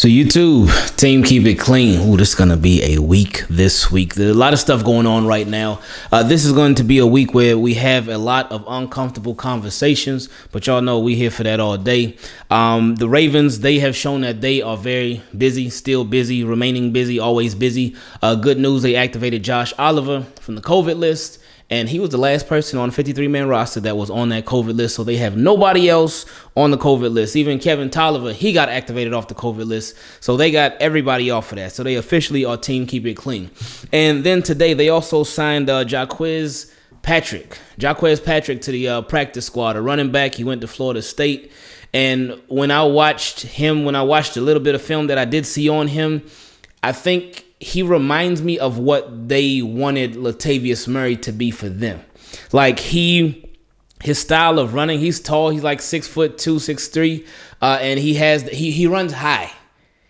So YouTube team, keep it clean. Ooh, this is gonna be a week this week. There's a lot of stuff going on right now. Uh, this is going to be a week where we have a lot of uncomfortable conversations, but y'all know we here for that all day. Um, the Ravens, they have shown that they are very busy, still busy, remaining busy, always busy. Uh, good news, they activated Josh Oliver from the COVID list and he was the last person on 53 man roster that was on that COVID list. So they have nobody else on the COVID list. Even Kevin Tolliver, he got activated off the COVID list. So they got everybody off of that. So they officially are team keep it clean. And then today they also signed uh, Jaquiz Patrick, Jaquez Patrick to the uh, practice squad, a running back. He went to Florida State. And when I watched him, when I watched a little bit of film that I did see on him, I think he reminds me of what they wanted Latavius Murray to be for them. Like he his style of running, he's tall, he's like six foot two, six three, uh, and he has he he runs high.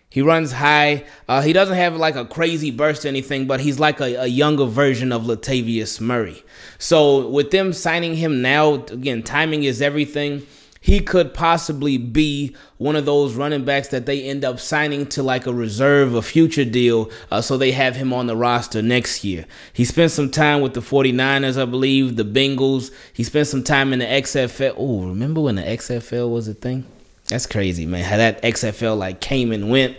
He runs high. Uh, he doesn't have like a crazy burst or anything, but he's like a, a, younger version of Latavius Murray. So with them signing him now, again, timing is everything he could possibly be one of those running backs that they end up signing to like a reserve, a future deal, uh, so they have him on the roster next year. He spent some time with the 49ers, I believe, the Bengals. He spent some time in the XFL. Oh, remember when the XFL was a thing? That's crazy, man. How that XFL like came and went.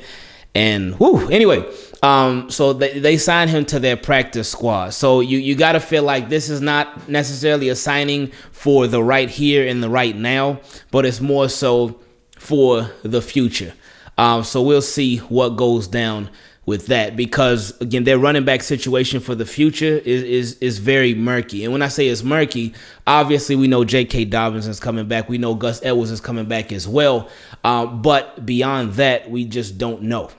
And whoo, anyway, um, so they, they signed him to their practice squad. So you, you got to feel like this is not necessarily a signing for the right here and the right now, but it's more so for the future. Um, so we'll see what goes down with that because again their running back situation for the future is is is very murky. And when I say it's murky, obviously we know J.K. Dobbins is coming back. We know Gus Edwards is coming back as well. Um, but beyond that, we just don't know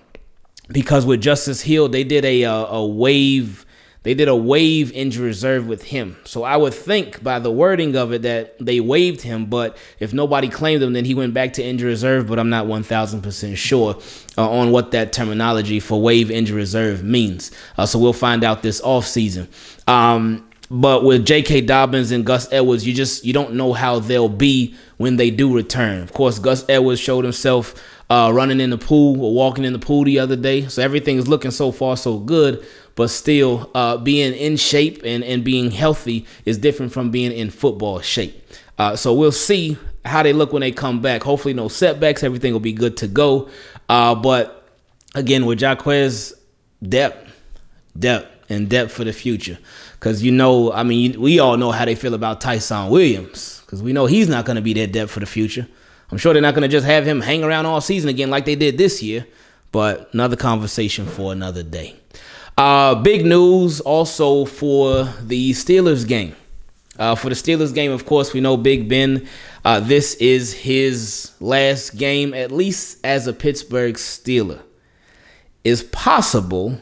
because with Justice Hill, they did a, a, uh, a wave they did a wave injury reserve with him. So I would think by the wording of it that they waived him, but if nobody claimed him, then he went back to injury reserve. But I'm not 1,000% sure uh, on what that terminology for wave injury reserve means. Uh, so we'll find out this offseason. Um, but with J.K. Dobbins and Gus Edwards, you just you don't know how they'll be when they do return. Of course, Gus Edwards showed himself uh, running in the pool or walking in the pool the other day. So everything is looking so far so good, but still uh, being in shape and, and being healthy is different from being in football shape. Uh, so we'll see how they look when they come back. Hopefully, no setbacks. Everything will be good to go. Uh, but again, with Jaquez, depth, depth, and depth for the future. Because you know, I mean, we all know how they feel about Tyson Williams. Because we know he's not going to be that depth for the future. I'm sure they're not going to just have him hang around all season again like they did this year, but another conversation for another day. Uh, big news also for the Steelers game. Uh, for the Steelers game, of course, we know Big Ben. Uh, this is his last game, at least as a Pittsburgh Steeler. It's possible,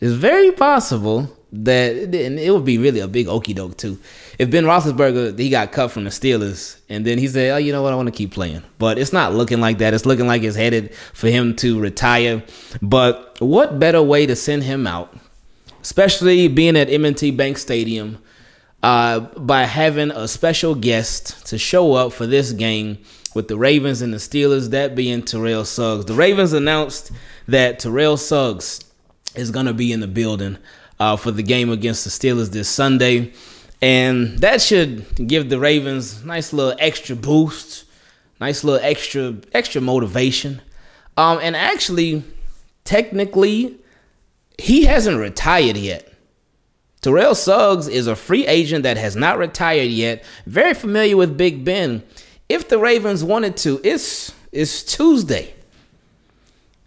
it's very possible that and it would be really a big okey doke too. If Ben Roethlisberger he got cut from the Steelers and then he said, "Oh, you know what? I want to keep playing," but it's not looking like that. It's looking like it's headed for him to retire. But what better way to send him out, especially being at M&T Bank Stadium, uh, by having a special guest to show up for this game with the Ravens and the Steelers, that being Terrell Suggs. The Ravens announced that Terrell Suggs is going to be in the building uh, for the game against the Steelers this Sunday. And that should give the Ravens nice little extra boost, nice little extra extra motivation. Um, and actually, technically, he hasn't retired yet. Terrell Suggs is a free agent that has not retired yet. Very familiar with Big Ben. If the Ravens wanted to, it's it's Tuesday.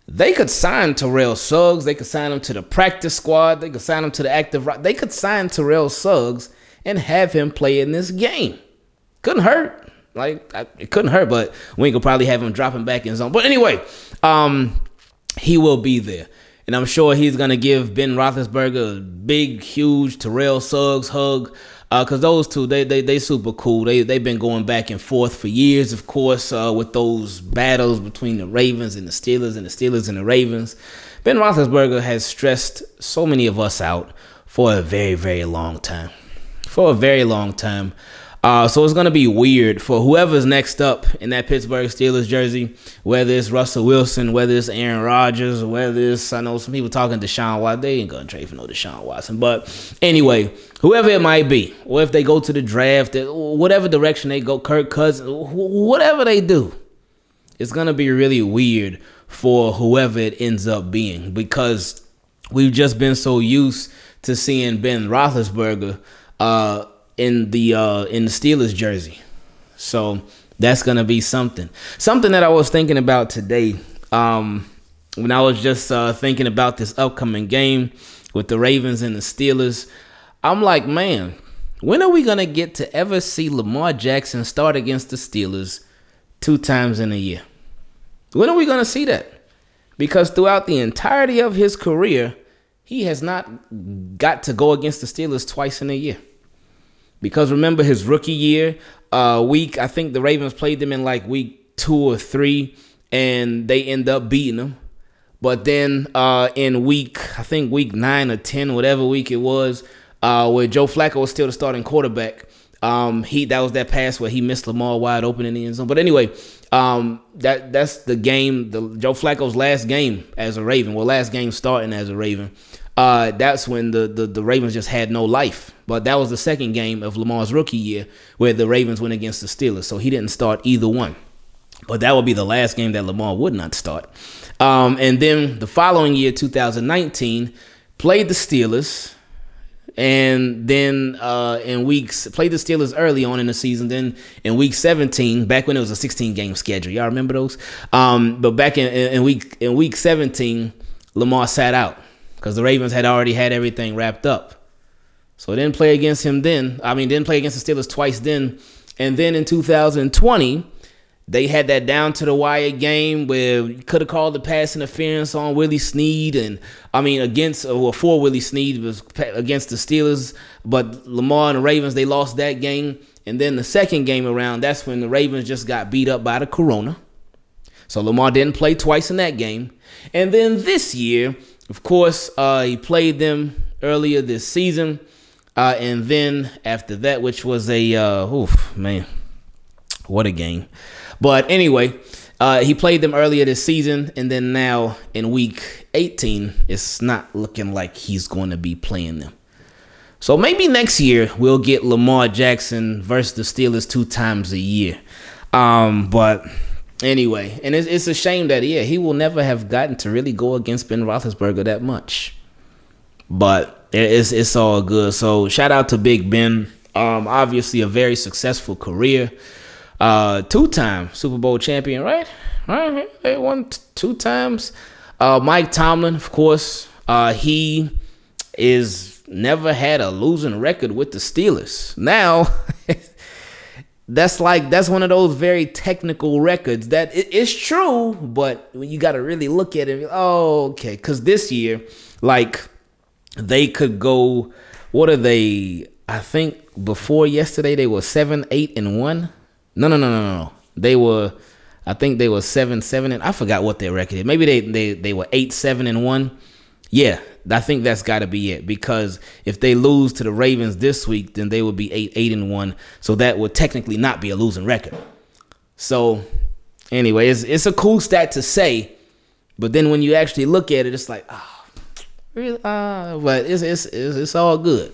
They could sign Terrell Suggs. They could sign him to the practice squad. They could sign him to the active. They could sign Terrell Suggs and have him play in this game. Couldn't hurt. Like I, it couldn't hurt, but we could probably have him dropping back in zone. But anyway, um, he will be there, and I'm sure he's gonna give Ben Roethlisberger a big, huge Terrell Suggs hug because uh, those two they, they they super cool. They they've been going back and forth for years, of course, uh, with those battles between the Ravens and the Steelers and the Steelers and the Ravens. Ben Roethlisberger has stressed so many of us out for a very very long time, for a very long time. Uh, so it's going to be weird for whoever's next up in that Pittsburgh Steelers jersey, whether it's Russell Wilson, whether it's Aaron Rodgers, whether it's, I know some people talking to Deshaun Watson. They ain't going to trade for no Deshaun Watson. But anyway, whoever it might be, or if they go to the draft, eh, whatever direction they go, Kirk Cousins, whatever they do, it's going to be really weird for whoever it ends up being because we've just been so used to seeing Ben Roethlisberger. Uh, in the uh, in the Steelers jersey. So that's gonna be something. Something that I was thinking about today um, when I was just uh, thinking about this upcoming game with the Ravens and the Steelers. I'm like, man, when are we gonna get to ever see Lamar Jackson start against the Steelers two times in a year? When are we gonna see that? Because throughout the entirety of his career, he has not got to go against the Steelers twice in a year. Because remember his rookie year, uh, week, I think the Ravens played them in like week two or three, and they end up beating them. But then uh, in week, I think week nine or 10, whatever week it was, uh, where Joe Flacco was still the starting quarterback. Um, he that was that pass where he missed Lamar wide open in the end zone. But anyway, um, that that's the game, the Joe Flacco's last game as a Raven. Well, last game starting as a Raven uh, that's when the, the, the Ravens just had no life. But that was the second game of Lamar's rookie year where the Ravens went against the Steelers. So he didn't start either one. But that would be the last game that Lamar would not start. Um, and then the following year, 2019, played the Steelers. And then uh, in weeks, played the Steelers early on in the season. Then in week 17, back when it was a 16 game schedule, y'all remember those? Um, but back in, in week in week 17, Lamar sat out because the Ravens had already had everything wrapped up. So didn't play against him then. I mean, didn't play against the Steelers twice then. And then in 2020, they had that down to the wire game where you could have called the pass interference on Willie Snead, and I mean against or uh, for Willie Snead was against the Steelers, but Lamar and the Ravens they lost that game. And then the second game around, that's when the Ravens just got beat up by the Corona. So Lamar didn't play twice in that game. And then this year, of course, uh, he played them earlier this season. Uh, and then after that, which was a, uh, oof, man, what a game. But anyway, uh, he played them earlier this season, and then now in week 18, it's not looking like he's going to be playing them. So maybe next year we'll get Lamar Jackson versus the Steelers two times a year. Um, but anyway, and it's, it's a shame that yeah he will never have gotten to really go against Ben Roethlisberger that much, but it's it's all good. So shout out to Big Ben. Um, obviously a very successful career. Uh, two time Super Bowl champion, right? Right, they won two times. Uh, Mike Tomlin, of course, uh, he is never had a losing record with the Steelers. Now that's like that's one of those very technical records that it, it's true, but you got to really look at it. Oh, okay, because this year, like they could go. What are they? I think before yesterday they were seven, eight, and one. No, no, no, no, no. They were. I think they were seven, seven, and I forgot what their record is. Maybe they they they were eight, seven, and one. Yeah, I think that's got to be it because if they lose to the Ravens this week, then they would be eight eight and one. So that would technically not be a losing record. So anyway, it's it's a cool stat to say, but then when you actually look at it, it's like ah, oh, really? Uh, but it's, it's it's it's all good.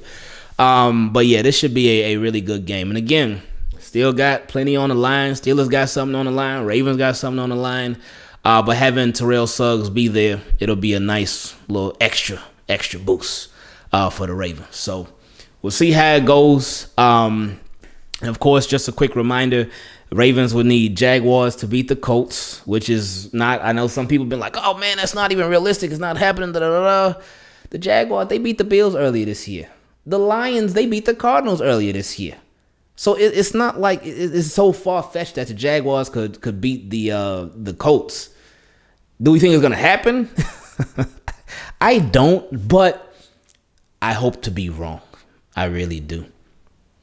Um, but yeah, this should be a, a really good game. And again, still got plenty on the line. Steelers got something on the line. Ravens got something on the line. Uh, but having Terrell Suggs be there, it'll be a nice little extra, extra boost uh, for the Ravens. So we'll see how it goes. Um, and of course, just a quick reminder Ravens would need Jaguars to beat the Colts, which is not, I know some people have been like, oh man, that's not even realistic. It's not happening. Da, da, da, the Jaguars, they beat the Bills earlier this year. The Lions, they beat the Cardinals earlier this year. So it, it's not like it, it's so far fetched that the Jaguars could could beat the uh, the Colts. Do we think it's gonna happen? I don't, but I hope to be wrong. I really do.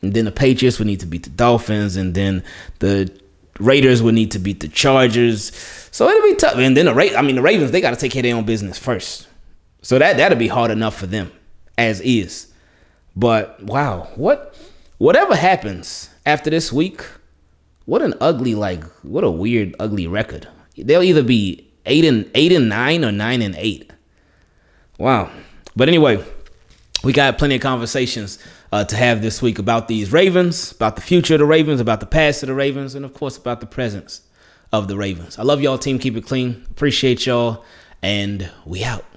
And then the Patriots would need to beat the Dolphins, and then the Raiders would need to beat the Chargers. So it'll be tough. And then the Ra- I mean the Ravens, they gotta take care of their own business first. So that that'll be hard enough for them as is. But wow, what whatever happens after this week, what an ugly like what a weird ugly record. They'll either be eight and eight and nine or nine and eight. Wow. But anyway, we got plenty of conversations uh, to have this week about these Ravens, about the future of the Ravens, about the past of the Ravens, and of course about the presence of the Ravens. I love y'all, team. Keep it clean. Appreciate y'all, and we out.